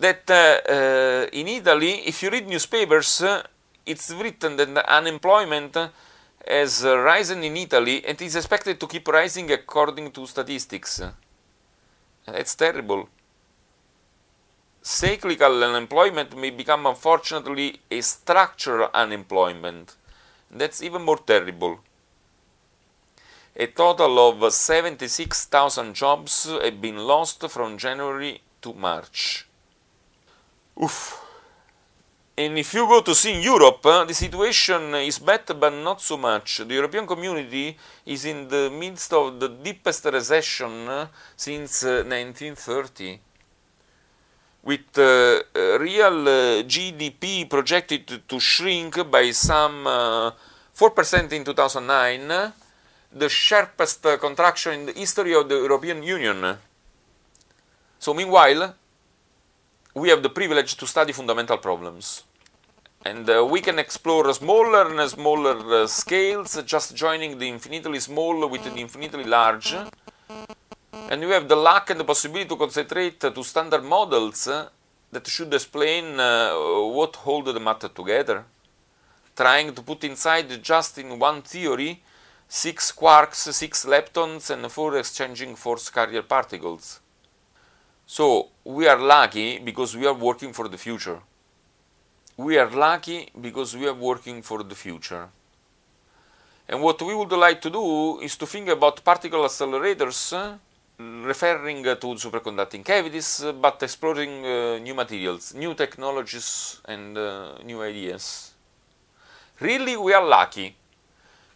that uh, uh, in Italy, if you read newspapers, uh, it's written that unemployment has risen in Italy and is expected to keep rising according to statistics. That's terrible. Cyclical unemployment may become, unfortunately, a structural unemployment. That's even more terrible. A total of 76,000 jobs have been lost from January to March. Oof. And if you go to see in Europe, uh, the situation is better, but not so much. The European community is in the midst of the deepest recession uh, since uh, eh, 1930, with real GDP projected to shrink by some 4% in 2009, the sharpest contraction in the history of the European Union. So, meanwhile, we have the privilege to study fundamental problems. And uh, we can explore smaller and smaller uh, scales, just joining the infinitely small with the infinitely large. And we have the luck and the possibility to concentrate uh, to standard models uh, that should explain uh, what hold the matter together. Trying to put inside just in one theory six quarks, six leptons, and four exchanging force carrier particles. So we are lucky because we are working for the future. We are lucky because we are working for the future. And what we would like to do is to think about particle accelerators uh, referring to superconducting cavities, uh, but exploring uh, new materials, new technologies, and uh, new ideas. Really, we are lucky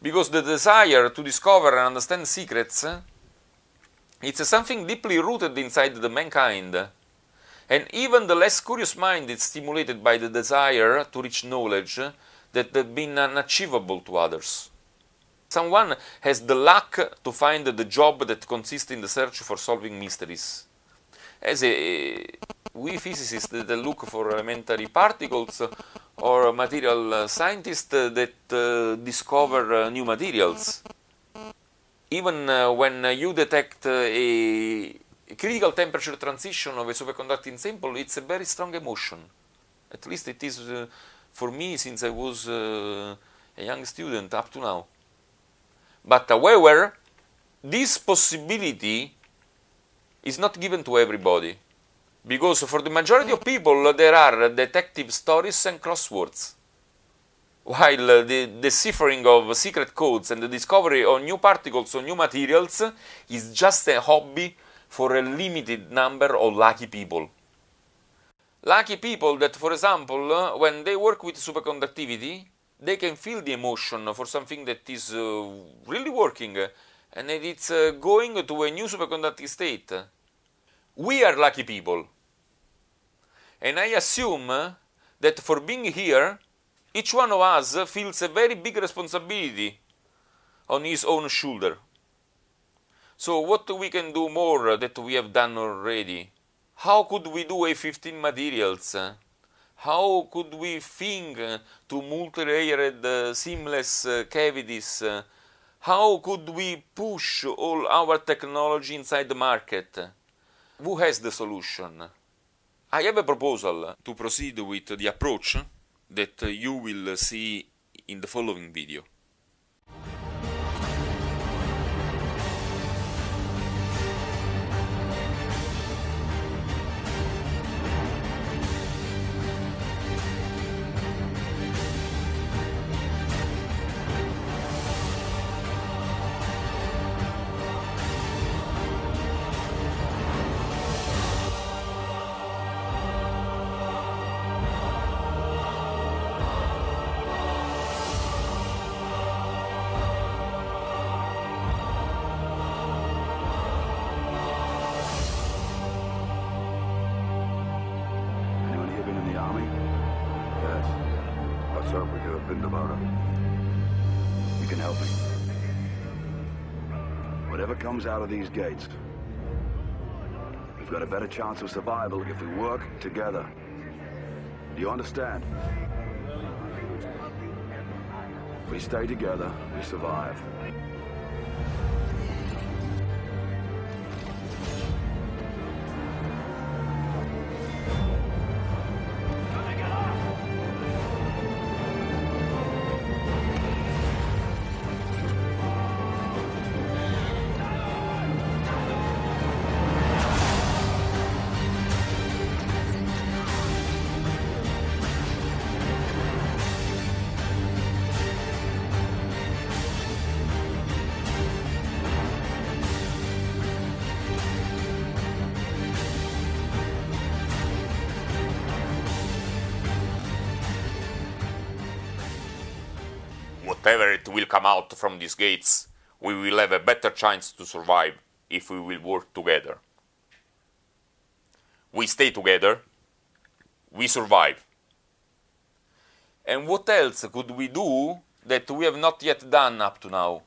because the desire to discover and understand secrets uh, it's something deeply rooted inside the mankind. And even the less curious mind is stimulated by the desire to reach knowledge that had been unachievable to others. Someone has the luck to find the job that consists in the search for solving mysteries. As a, we physicists that look for elementary particles or material scientists that uh, discover uh, new materials even uh, when uh, you detect uh, a critical temperature transition of a superconducting sample, it's a very strong emotion. At least it is for me since I was a young student up to now. But however, this possibility is not given to everybody because for the majority of people there are detective stories and crosswords while the deciphering of secret codes and the discovery of new particles or new materials is just a hobby for a limited number of lucky people. Lucky people that, for example, when they work with superconductivity, they can feel the emotion for something that is uh, really working and that it's uh, going to a new superconducting state. We are lucky people. And I assume that for being here, each one of us feels a very big responsibility on his own shoulder. So, what we can do more that we have done already? How could we do A15 materials? How could we think to multi-layered uh, seamless uh, cavities? How could we push all our technology inside the market? Who has the solution? I have a proposal to proceed with the approach that uh, you will uh, see in the following video. up with you have been tomorrow, You can help me. Whatever comes out of these gates, we've got a better chance of survival if we work together. Do you understand? If we stay together, we survive. whatever it will come out from these gates, we will have a better chance to survive if we will work together. We stay together, we survive. And what else could we do that we have not yet done up to now?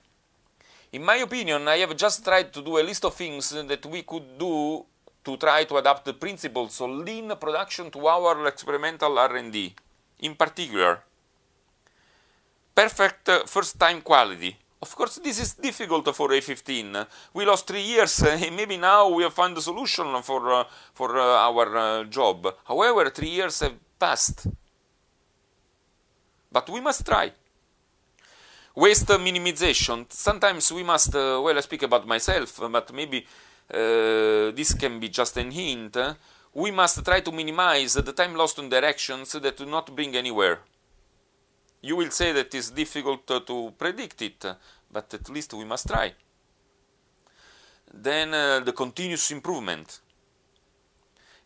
In my opinion, I have just tried to do a list of things that we could do to try to adapt the principles of lean production to our experimental R&D. In particular, perfect first time quality. Of course, this is difficult for A15. We lost three years, and maybe now we have found the solution for, uh, for uh, our uh, job. However, three years have passed. But we must try. Waste minimization. Sometimes we must, uh, well, I speak about myself, but maybe uh, this can be just a hint. We must try to minimize the time lost on directions that do not bring anywhere. You will say that it's difficult to predict it, but at least we must try. Then uh, the continuous improvement.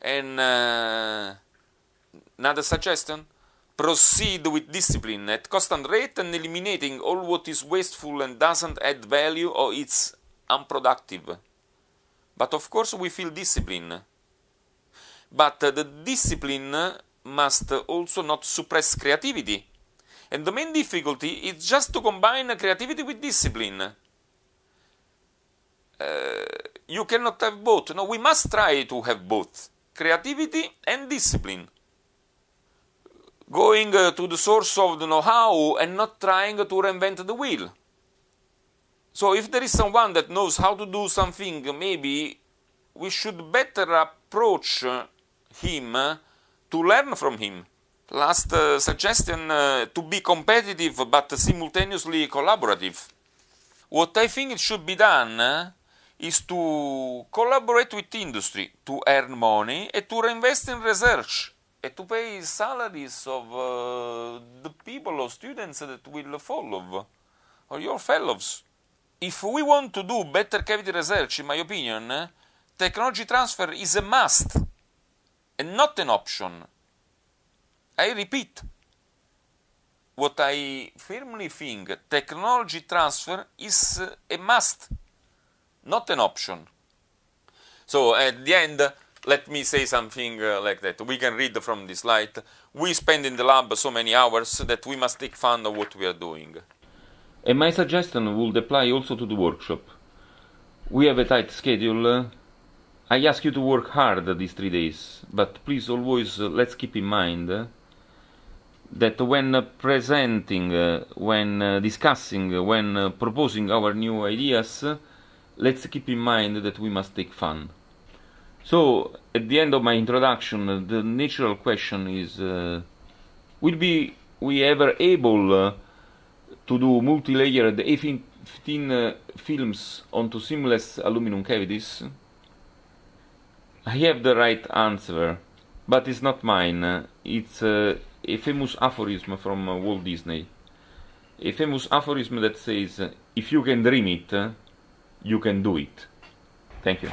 And uh, another suggestion proceed with discipline at constant rate and eliminating all what is wasteful and doesn't add value or it's unproductive. But of course, we feel discipline. But uh, the discipline must also not suppress creativity and the main difficulty is just to combine creativity with discipline. Uh, you cannot have both. No, we must try to have both creativity and discipline. Going uh, to the source of the know how and not trying to reinvent the wheel. So, if there is someone that knows how to do something, maybe we should better approach uh, him uh, to learn from him. Last uh, suggestion uh, to be competitive but simultaneously collaborative. What I think it should be done uh, is to collaborate with industry to earn money and to reinvest in research and to pay salaries of uh, the people or students that will follow or your fellows. If we want to do better cavity research, in my opinion, uh, technology transfer is a must and not an option. I repeat what I firmly think technology transfer is a must, not an option. So at the end, let me say something uh, like that. We can read from this slide. We spend in the lab so many hours that we must take fun of what we are doing. And my suggestion would apply also to the workshop. We have a tight schedule. I ask you to work hard these three days, but please always uh, let's keep in mind uh, that when presenting, uh, when uh, discussing, uh, when proposing our new ideas, let's keep in mind that we must take fun. So, at the end of my introduction, the natural question is uh, will be we ever able uh, to do multi layered A15 uh, films onto seamless aluminum cavities? I have the right answer, but it's not mine, it's a famous aphorism from uh, Walt Disney. A famous aphorism that says, if you can dream it, you can do it. Thank you.